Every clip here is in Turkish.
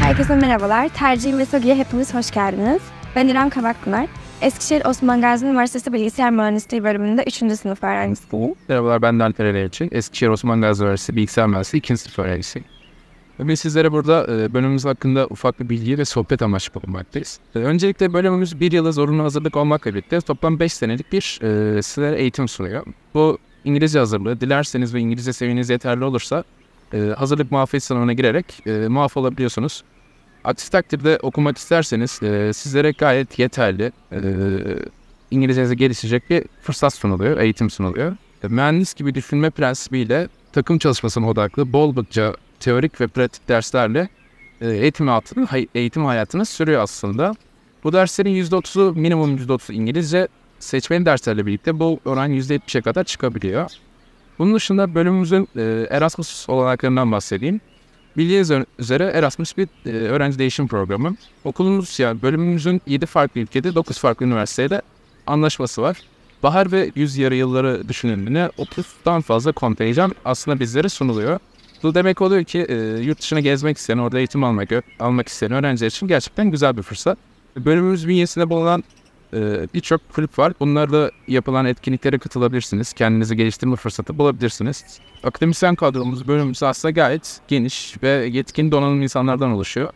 Herkese merhabalar. Tercih ve Sogi'ye hepiniz hoş geldiniz. Ben İrem Kabakpınar. Eskişehir Osman Gazi Üniversitesi Bilgisayar Mühendisliği bölümünde 3. sınıf öğrencisiyim. Merhabalar ben Alper Eleyci. Eskişehir Osman Gazi Üniversitesi Bilgisayar Mühendisliği 2. sınıf öğrencisiyim. Biz sizlere burada e, bölümümüz hakkında ufak bir bilgi ve sohbet amaçlı bulunmaktayız. E, öncelikle bölümümüz bir yıla zorunlu hazırlık olmakla birlikte toplam 5 senelik bir e, sizlere eğitim sunuyor. Bu İngilizce hazırlığı dilerseniz ve İngilizce seviyeniz yeterli olursa e, hazırlık muafiyet sınavına girerek e, muaf olabiliyorsunuz. Aksi takdirde okumak isterseniz e, sizlere gayet yeterli e, İngilizcenize gelişecek bir fırsat sunuluyor, eğitim sunuluyor. E, mühendis gibi düşünme prensibiyle takım çalışmasına odaklı bol bıkça teorik ve pratik derslerle e, eğitim hayatını, eğitim hayatını sürüyor aslında. Bu derslerin %30'u minimum %30 İngilizce, seçmeli derslerle birlikte bu oran %70'e kadar çıkabiliyor. Bunun dışında bölümümüzün e, Erasmus olanaklarından bahsedeyim. Bildiğiniz üzere Erasmus bir e, öğrenci değişim programı. Okulumuz ya bölümümüzün 7 farklı ülkede 9 farklı üniversitede anlaşması var. Bahar ve yüz yarı yılları düşünüldüğünde 30'dan fazla kontenjan aslında bizlere sunuluyor. Bu demek oluyor ki e, yurt dışına gezmek isteyen, orada eğitim almak, almak isteyen öğrenciler için gerçekten güzel bir fırsat. Bölümümüz bünyesinde bulunan e, birçok kulüp var. Bunlarla yapılan etkinliklere katılabilirsiniz. Kendinizi geliştirme fırsatı bulabilirsiniz. Akademisyen kadromuz, bölümümüz aslında gayet geniş ve yetkin donanım insanlardan oluşuyor.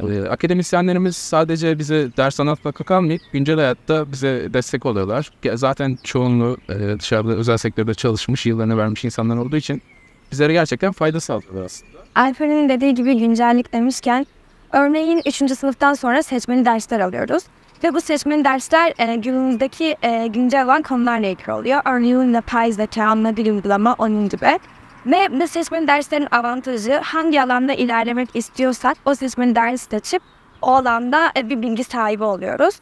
Ee, akademisyenlerimiz sadece bize ders anlatmakla kalmayıp güncel hayatta bize destek oluyorlar. Zaten çoğunluğu e, dışarıda özel sektörde çalışmış, yıllarını vermiş insanlar olduğu için bizlere gerçekten fayda sağlıyorlar aslında. Alper'in dediği gibi güncellik demişken örneğin 3. sınıftan sonra seçmeli dersler alıyoruz. Ve bu seçmeli dersler e, günümüzdeki e, güncel olan konularla ilgili oluyor. Örneğin yapay zeka, anla dil uygulama, onun gibi. Ve bu seçmeli derslerin avantajı hangi alanda ilerlemek istiyorsak o seçmeli dersi seçip o alanda e, bir bilgi sahibi oluyoruz.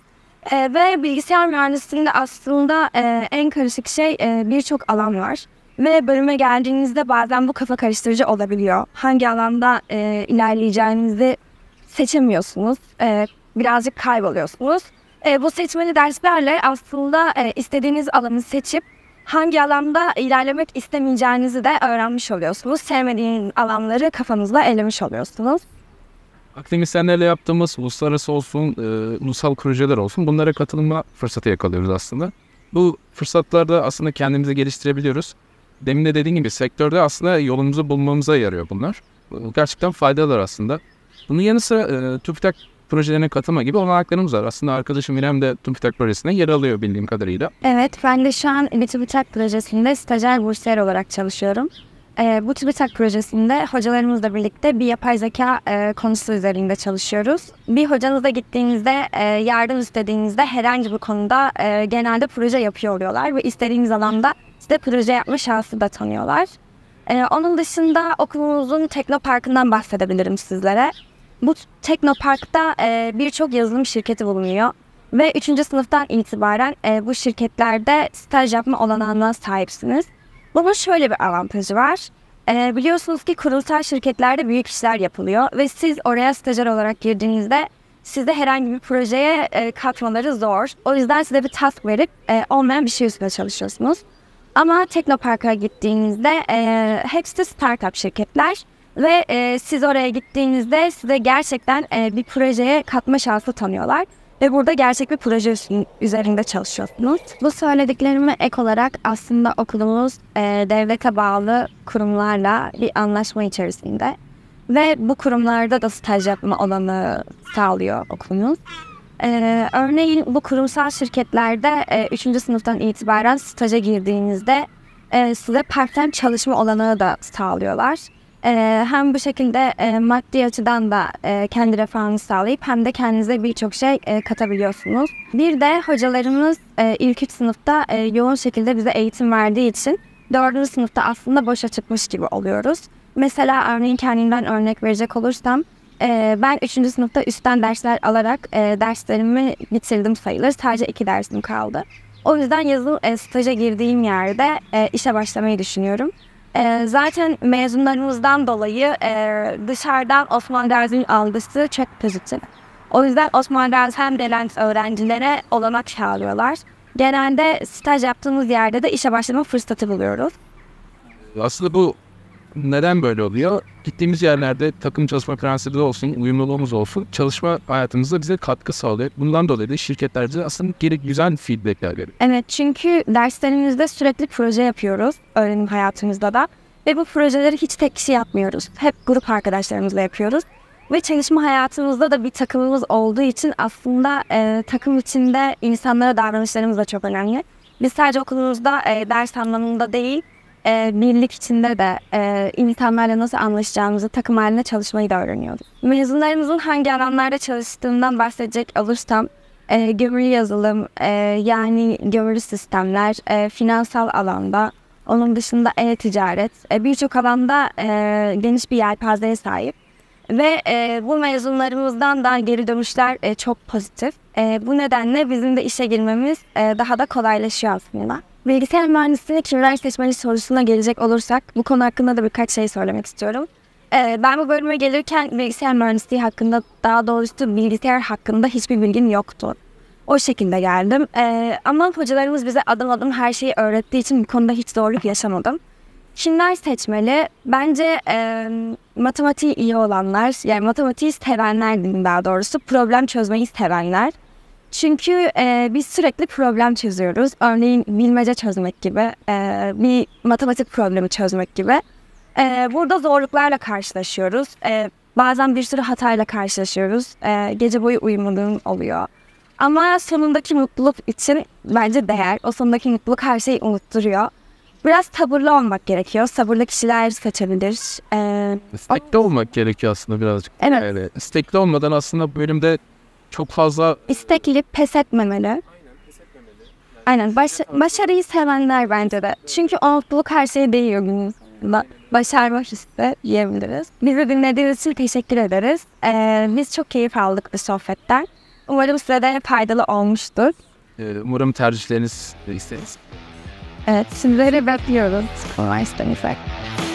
E, ve bilgisayar mühendisliğinde aslında e, en karışık şey e, birçok alan var. Ve bölüme geldiğinizde bazen bu kafa karıştırıcı olabiliyor. Hangi alanda e, ilerleyeceğinizi seçemiyorsunuz. E, birazcık kayboluyorsunuz. E, bu seçmeli derslerle aslında e, istediğiniz alanı seçip hangi alanda ilerlemek istemeyeceğinizi de öğrenmiş oluyorsunuz. Sevmediğiniz alanları kafanızla elemiş oluyorsunuz. Akademisyenlerle yaptığımız uluslararası olsun, e, ulusal projeler olsun bunlara katılma fırsatı yakalıyoruz aslında. Bu fırsatlarda aslında kendimizi geliştirebiliyoruz. Demin de dediğim gibi sektörde aslında yolumuzu bulmamıza yarıyor bunlar. Gerçekten faydalar aslında. Bunun yanı sıra e, TÜBİTAK projelerine katılma gibi olanaklarımız var. Aslında arkadaşım İrem de TÜBİTAK projesine yer alıyor bildiğim kadarıyla. Evet ben de şu an bir projesinde stajyer bursiyer olarak çalışıyorum. E, bu TÜBİTAK projesinde hocalarımızla birlikte bir yapay zeka e, konusu üzerinde çalışıyoruz. Bir hocanıza gittiğinizde e, yardım istediğinizde herhangi bir konuda e, genelde proje yapıyor oluyorlar ve istediğiniz alanda size proje yapma şansı da tanıyorlar. E, onun dışında okulumuzun teknoparkından bahsedebilirim sizlere. Bu teknoparkta e, birçok yazılım şirketi bulunuyor. Ve 3. sınıftan itibaren e, bu şirketlerde staj yapma olanağına sahipsiniz. Bunun şöyle bir avantajı var. E, biliyorsunuz ki kurulsal şirketlerde büyük işler yapılıyor ve siz oraya stajyer olarak girdiğinizde size herhangi bir projeye e, katmaları zor. O yüzden size bir task verip e, olmayan bir şey üstüne çalışıyorsunuz. Ama Teknopark'a gittiğinizde e, hepsi startup şirketler ve e, siz oraya gittiğinizde size gerçekten e, bir projeye katma şansı tanıyorlar. Ve burada gerçek bir proje üzerinde çalışıyorsunuz. Bu söylediklerime ek olarak aslında okulumuz e, devlete bağlı kurumlarla bir anlaşma içerisinde. Ve bu kurumlarda da staj yapma alanı sağlıyor okulumuz. Ee, örneğin bu kurumsal şirketlerde e, sınıftan itibaren staja girdiğinizde e, size part-time çalışma olanağı da sağlıyorlar. E, hem bu şekilde e, maddi açıdan da e, kendi refahnızı sağlayıp hem de kendinize birçok şey e, katabiliyorsunuz. Bir de hocalarımız e, ilk üç sınıfta e, yoğun şekilde bize eğitim verdiği için dördüncü sınıfta aslında boşa çıkmış gibi oluyoruz. Mesela örneğin kendimden örnek verecek olursam e, ben üçüncü sınıfta üstten dersler alarak e, derslerimi bitirdim sayılır. Sadece iki dersim kaldı. O yüzden yazın e, staja girdiğim yerde e, işe başlamayı düşünüyorum. E, zaten mezunlarımızdan dolayı e, dışarıdan Osman Gazi'nin algısı çok pozitif. O yüzden Osman derzi hem Delent öğrencilere olanak sağlıyorlar. Genelde staj yaptığımız yerde de işe başlama fırsatı buluyoruz. Aslında bu neden böyle oluyor? Gittiğimiz yerlerde takım çalışma prensibi olsun, uyumluluğumuz olsun, çalışma hayatımızda bize katkı sağlıyor. Bundan dolayı da şirketler aslında gerek güzel feedbackler veriyor. Evet çünkü derslerimizde sürekli proje yapıyoruz, öğrenim hayatımızda da. Ve bu projeleri hiç tek kişi yapmıyoruz. Hep grup arkadaşlarımızla yapıyoruz. Ve çalışma hayatımızda da bir takımımız olduğu için aslında e, takım içinde insanlara davranışlarımız da çok önemli. Biz sadece okulumuzda e, ders anlamında değil, e, birlik içinde de e, insanlarla nasıl anlaşacağımızı, takım halinde çalışmayı da öğreniyorduk. Mezunlarımızın hangi alanlarda çalıştığından bahsedecek olursam, e, gömülü yazılım, e, yani gömülü sistemler, e, finansal alanda, onun dışında e-ticaret, e, birçok alanda e, geniş bir yelpazeye sahip. Ve e, bu mezunlarımızdan da geri dönüşler e, çok pozitif. E, bu nedenle bizim de işe girmemiz e, daha da kolaylaşıyor aslında. Bilgisayar mühendisliği kimler seçmeli sorusuna gelecek olursak bu konu hakkında da birkaç şey söylemek istiyorum. Ee, ben bu bölüme gelirken bilgisayar mühendisliği hakkında daha doğrusu bilgisayar hakkında hiçbir bilgim yoktu. O şekilde geldim. Ee, ama hocalarımız bize adım adım her şeyi öğrettiği için bu konuda hiç zorluk yaşamadım. Kimler seçmeli? Bence e, matematiği iyi olanlar, yani matematiği sevenler diyeyim daha doğrusu, problem çözmeyi sevenler. Çünkü e, biz sürekli problem çözüyoruz. Örneğin bilmece çözmek gibi, e, bir matematik problemi çözmek gibi. E, burada zorluklarla karşılaşıyoruz. E, bazen bir sürü hatayla karşılaşıyoruz. E, gece boyu uyumadığın oluyor. Ama sonundaki mutluluk için bence değer. O sonundaki mutluluk her şeyi unutturuyor. Biraz sabırlı olmak gerekiyor. Sabırlı kişiler seçebilir. Ee, istekli o... olmak gerekiyor aslında birazcık. Evet. Yani istekli olmadan aslında bölümde çok fazla... istekli, pes etmemeli. Aynen. Baş, başarıyı sevenler bence de. Çünkü umutluluk her şeyi değiyor günümüzde. Başarma hissi diyebiliriz. Bizi dinlediğiniz için teşekkür ederiz. Ee, biz çok keyif aldık bu sohbetten. Umarım size de faydalı olmuştur. Ee, umarım tercihleriniz isteriz. Evet, sizleri bekliyoruz. Üniversitemizde.